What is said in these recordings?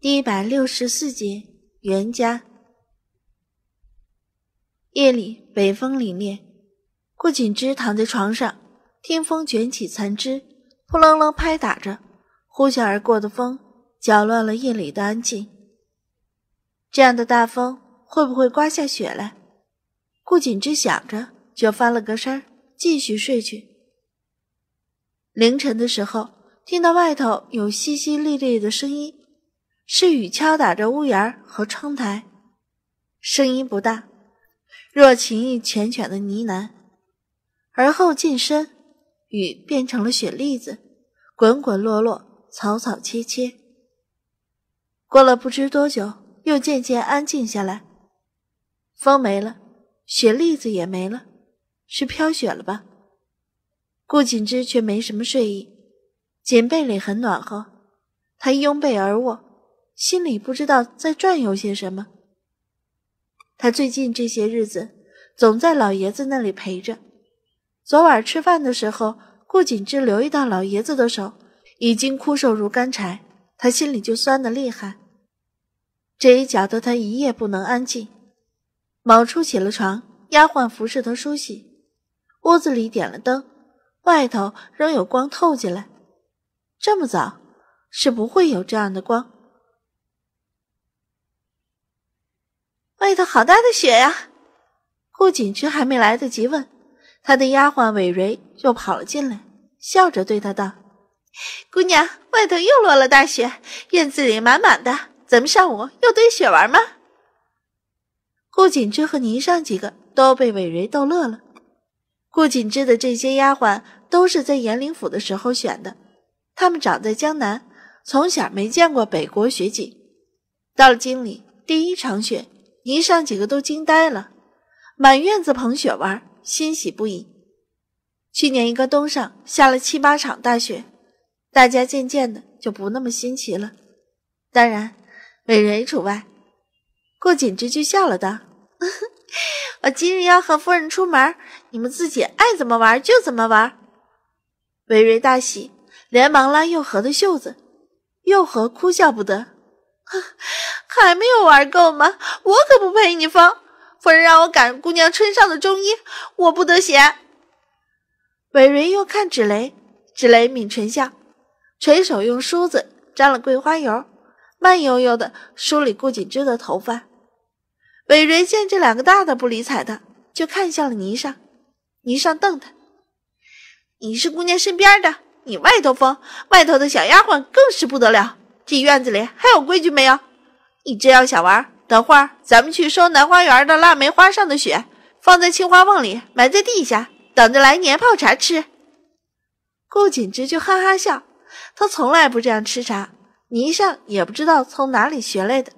第一百六十四集，袁家。夜里北风凛冽，顾景之躺在床上，听风卷起残枝，扑棱棱拍打着，呼啸而过的风搅乱了夜里的安静。这样的大风会不会刮下雪来？顾景之想着，就翻了个身，继续睡去。凌晨的时候，听到外头有淅淅沥沥的声音。是雨敲打着屋檐和窗台，声音不大。若情意浅浅的呢喃，而后近身，雨变成了雪粒子，滚滚落落，草草切切。过了不知多久，又渐渐安静下来。风没了，雪粒子也没了，是飘雪了吧？顾锦之却没什么睡意，锦被里很暖和，他拥被而卧。心里不知道在转悠些什么。他最近这些日子总在老爷子那里陪着。昨晚吃饭的时候，顾景之留意到老爷子的手已经枯瘦如干柴，他心里就酸得厉害。这一搅得他一夜不能安静，卯出起了床，丫鬟服侍他梳洗，屋子里点了灯，外头仍有光透进来。这么早是不会有这样的光。外头好大的雪呀！顾锦之还没来得及问，他的丫鬟韦蕊就跑了进来，笑着对他道：“姑娘，外头又落了大雪，院子里满满的，咱们上午又堆雪玩吗？”顾锦之和宁尚几个都被韦蕊逗乐了。顾锦之的这些丫鬟都是在延陵府的时候选的，他们长在江南，从小没见过北国雪景，到了京里，第一场雪。一上几个都惊呆了，满院子捧雪玩，欣喜不已。去年一个冬上下了七八场大雪，大家渐渐的就不那么新奇了，当然，韦蕊除外。顾锦之就笑了，道：“ 我今日要和夫人出门，你们自己爱怎么玩就怎么玩。”韦蕊大喜，连忙拉幼和的袖子，幼和哭笑不得，呵。还没有玩够吗？我可不陪你疯。夫人让我赶姑娘春上的中衣，我不得闲。韦瑞又看芷蕾，芷蕾抿唇笑，垂手用梳子沾了桂花油，慢悠悠的梳理顾景之的头发。韦瑞见这两个大的不理睬他，就看向了霓裳。霓裳瞪他：“你是姑娘身边的，你外头疯，外头的小丫鬟更是不得了。这院子里还有规矩没有？”你这样想玩，等会儿咱们去收南花园的腊梅花上的雪，放在青花瓮里，埋在地下，等着来年泡茶吃。顾锦之就哈哈笑，他从来不这样吃茶。泥上也不知道从哪里学来的，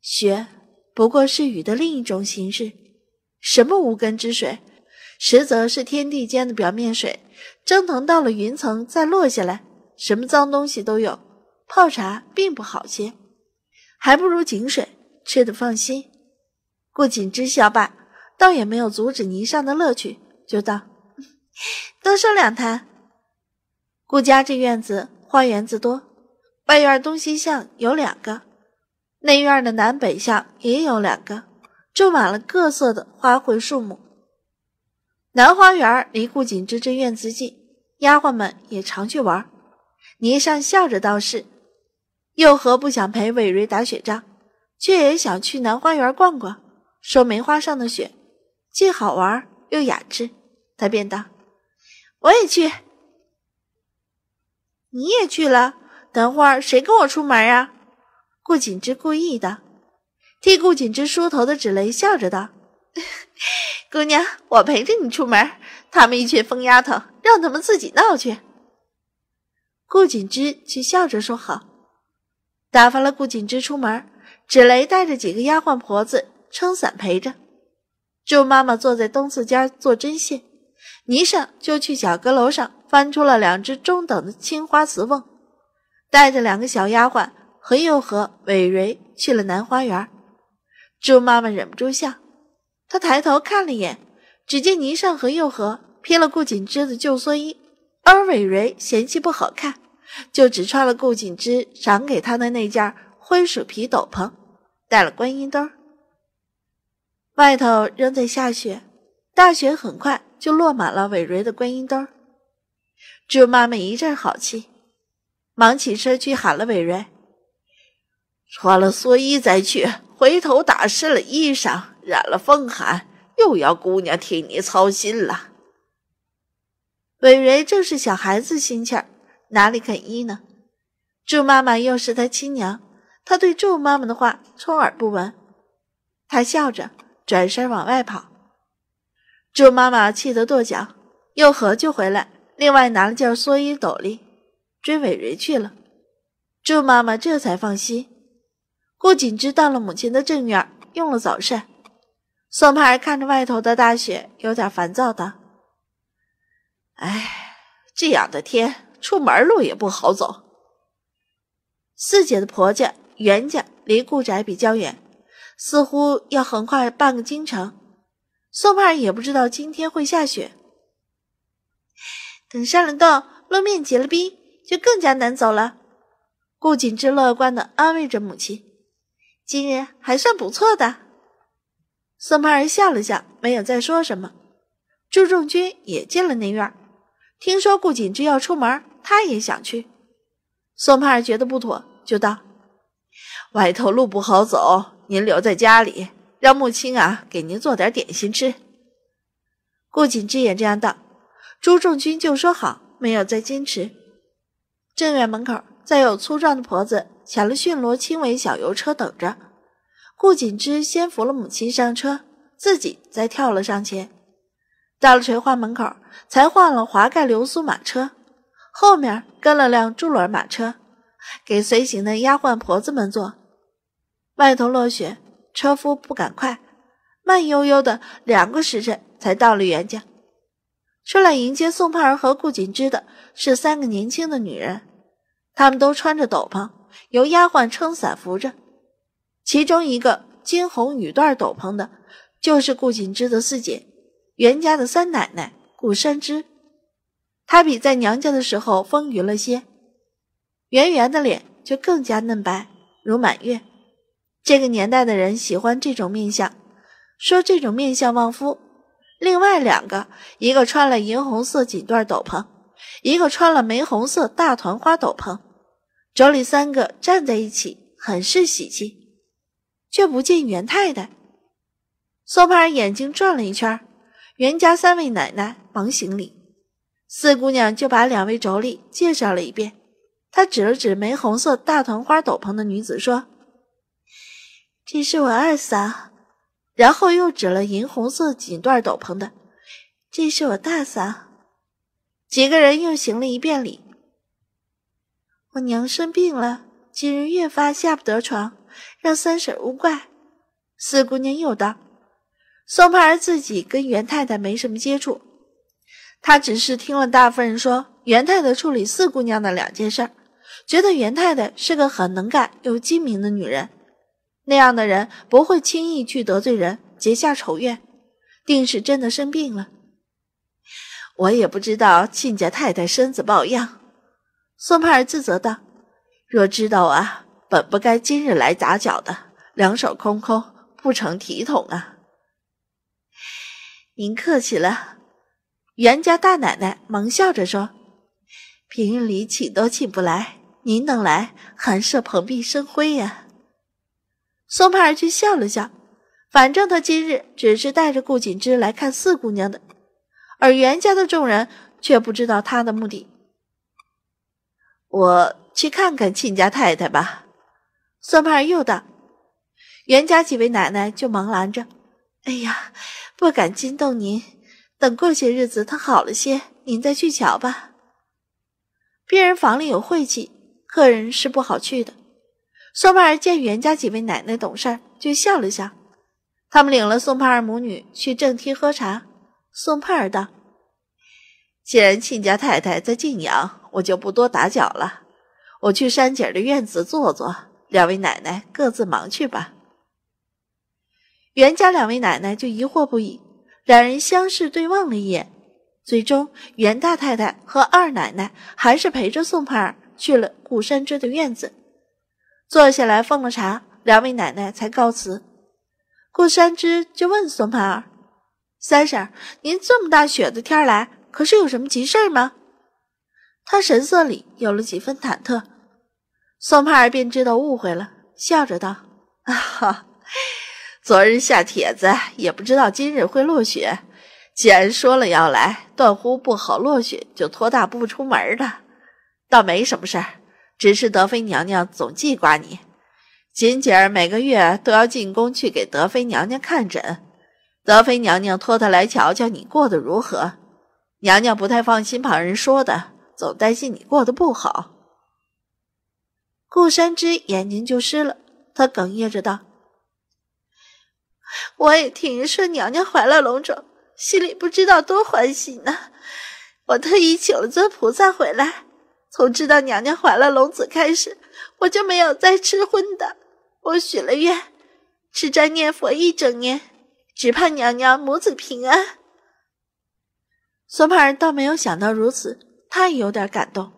雪不过是雨的另一种形式，什么无根之水，实则是天地间的表面水，蒸腾到了云层再落下来，什么脏东西都有，泡茶并不好些。还不如井水，吃的放心。顾锦之笑罢，倒也没有阻止倪尚的乐趣，就道：“ 多收两坛。”顾家这院子花园子多，外院东西向有两个，内院的南北向也有两个，种满了各色的花卉树木。南花园离顾景之这院子近，丫鬟们也常去玩。霓裳笑着道是。又何不想陪韦瑞打雪仗，却也想去南花园逛逛，说梅花上的雪既好玩又雅致。他便道：“我也去。”你也去了，等会儿谁跟我出门啊？”顾锦之故意的，替顾锦之梳头的芷蕾笑着道：“ 姑娘，我陪着你出门。他们一群疯丫头，让他们自己闹去。”顾锦之却笑着说：“好。”打发了顾锦之出门，芷蕾带着几个丫鬟婆子撑伞陪着，朱妈妈坐在东四间做针线，霓裳就去小阁楼上翻出了两只中等的青花瓷瓮，带着两个小丫鬟何又和韦蕊去了南花园。朱妈妈忍不住笑，她抬头看了一眼，只见霓裳和又和披了顾锦之的旧蓑衣，而韦蕊嫌弃不好看。就只穿了顾景之赏给他的那件灰鼠皮斗篷，带了观音兜外头仍在下雪，大雪很快就落满了韦瑞的观音兜儿。猪妈妈一阵好气，忙起身去喊了韦瑞：“穿了蓑衣再去，回头打湿了衣裳，染了风寒，又要姑娘替你操心了。”韦瑞正是小孩子心气儿。哪里肯依呢？祝妈妈又是他亲娘，他对祝妈妈的话充耳不闻。他笑着转身往外跑，祝妈妈气得跺脚，又和就回来，另外拿了件蓑衣斗笠，追伟瑞去了。祝妈妈这才放心。顾景之到了母亲的正院，用了早膳，宋盼看着外头的大雪，有点烦躁道：“哎，这样的天。”出门路也不好走。四姐的婆家袁家离顾宅比较远，似乎要横跨半个京城。宋盼儿也不知道今天会下雪，等上了道路面结了冰，就更加难走了。顾锦之乐观的安慰着母亲：“今日还算不错的。”宋盼儿笑了笑，没有再说什么。朱仲军也进了内院，听说顾锦之要出门。他也想去，宋盼儿觉得不妥，就道：“外头路不好走，您留在家里，让母亲啊给您做点点心吃。”顾锦之也这样道，朱仲钧就说好，没有再坚持。正院门口，再有粗壮的婆子抢了巡逻青尾小油车等着。顾锦之先扶了母亲上车，自己再跳了上去。到了垂花门口，才换了滑盖流苏马车。后面跟了辆猪轮马车，给随行的丫鬟婆子们坐。外头落雪，车夫不赶快，慢悠悠的，两个时辰才到了袁家。出来迎接宋胖儿和顾锦之的是三个年轻的女人，她们都穿着斗篷，由丫鬟撑伞扶着。其中一个金红羽缎斗篷的，就是顾锦之的四姐，袁家的三奶奶顾山之。她比在娘家的时候丰腴了些，圆圆的脸就更加嫩白如满月。这个年代的人喜欢这种面相，说这种面相旺夫。另外两个，一个穿了银红色锦缎斗篷，一个穿了玫红色大团花斗篷，妯娌三个站在一起，很是喜气，却不见袁太太。苏帕尔眼睛转了一圈，袁家三位奶奶忙行礼。四姑娘就把两位妯娌介绍了一遍。她指了指玫红色大团花斗篷的女子说：“这是我二嫂。”然后又指了银红色锦缎斗篷的：“这是我大嫂。”几个人又行了一遍礼。我娘生病了，今日越发下不得床，让三婶勿怪。四姑娘又道：“宋盼儿自己跟袁太太没什么接触。”他只是听了大夫人说袁太太处理四姑娘的两件事儿，觉得袁太太是个很能干又精明的女人。那样的人不会轻易去得罪人，结下仇怨，定是真的生病了。我也不知道亲家太太身子抱恙。宋盼儿自责道：“若知道啊，本不该今日来打搅的，两手空空，不成体统啊。”您客气了。袁家大奶奶忙笑着说：“平日里请都请不来，您能来，寒舍蓬荜生辉呀。”宋盼儿却笑了笑，反正她今日只是带着顾锦之来看四姑娘的，而袁家的众人却不知道她的目的。我去看看亲家太太吧。”宋盼儿又道。袁家几位奶奶就忙拦着：“哎呀，不敢惊动您。”等过些日子，他好了些，您再去瞧吧。病人房里有晦气，客人是不好去的。宋盼儿见袁家几位奶奶懂事儿，就笑了笑。他们领了宋盼儿母女去正厅喝茶。宋盼儿道：“既然亲家太太在晋阳，我就不多打搅了。我去山姐儿的院子坐坐，两位奶奶各自忙去吧。”袁家两位奶奶就疑惑不已。两人相视对望了一眼，最终袁大太太和二奶奶还是陪着宋盼儿去了顾山枝的院子，坐下来奉了茶，两位奶奶才告辞。顾山之就问宋盼儿：“三婶，您这么大雪的天来，可是有什么急事吗？”他神色里有了几分忐忑，宋盼儿便知道误会了，笑着道：“啊哈。”昨日下帖子，也不知道今日会落雪。既然说了要来，断乎不好落雪就拖大不出门的，倒没什么事儿。只是德妃娘娘总记挂你，锦姐儿每个月都要进宫去给德妃娘娘看诊，德妃娘娘托她来瞧瞧你过得如何。娘娘不太放心旁人说的，总担心你过得不好。顾山之眼睛就湿了，他哽咽着道。我也听说娘娘怀了龙种，心里不知道多欢喜呢。我特意请了尊菩萨回来。从知道娘娘怀了龙子开始，我就没有再吃荤的。我许了愿，吃斋念佛一整年，只盼娘娘母子平安。孙盼儿倒没有想到如此，她也有点感动。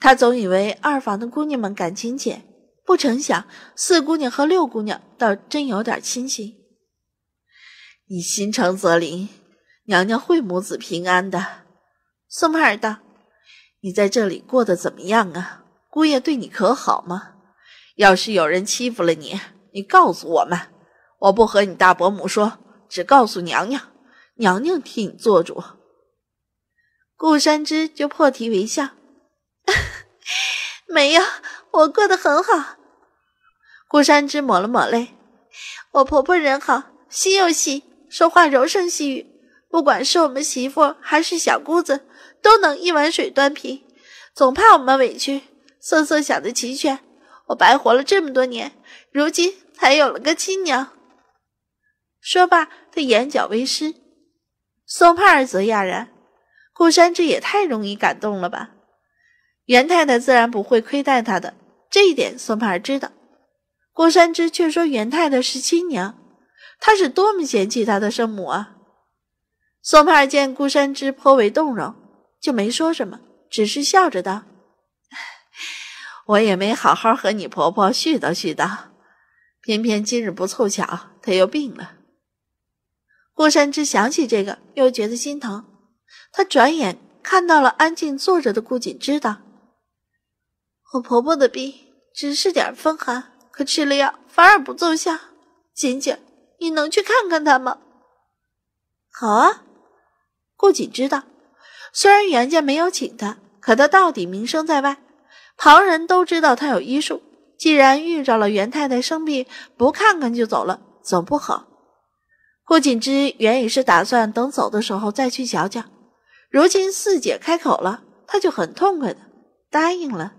她总以为二房的姑娘们感情浅，不成想四姑娘和六姑娘倒真有点亲情。你心诚则灵，娘娘会母子平安的。宋盼儿道：“你在这里过得怎么样啊？姑爷对你可好吗？要是有人欺负了你，你告诉我们，我不和你大伯母说，只告诉娘娘，娘娘替你做主。”顾山之就破涕为笑：“ 没有，我过得很好。”顾山之抹了抹泪：“我婆婆人好，心又细。”说话柔声细语，不管是我们媳妇还是小姑子，都能一碗水端平，总怕我们委屈，色色想的齐全。我白活了这么多年，如今才有了个亲娘。说罢，他眼角微湿。宋盼儿则讶然：顾山之也太容易感动了吧？袁太太自然不会亏待他的，这一点宋盼儿知道。顾山之却说袁太太是亲娘。他是多么嫌弃他的生母啊！宋盼儿见顾山之颇为动容，就没说什么，只是笑着道：“我也没好好和你婆婆絮叨絮叨，偏偏今日不凑巧，她又病了。”顾山之想起这个，又觉得心疼。他转眼看到了安静坐着的顾锦之，道：“我婆婆的病只是点风寒，可吃了药反而不奏效，锦锦。”你能去看看他吗？好啊，顾锦知道。虽然袁家没有请他，可他到底名声在外，旁人都知道他有医术。既然遇着了袁太太生病，不看看就走了，总不好。顾锦之原已是打算等走的时候再去瞧瞧，如今四姐开口了，他就很痛快的答应了。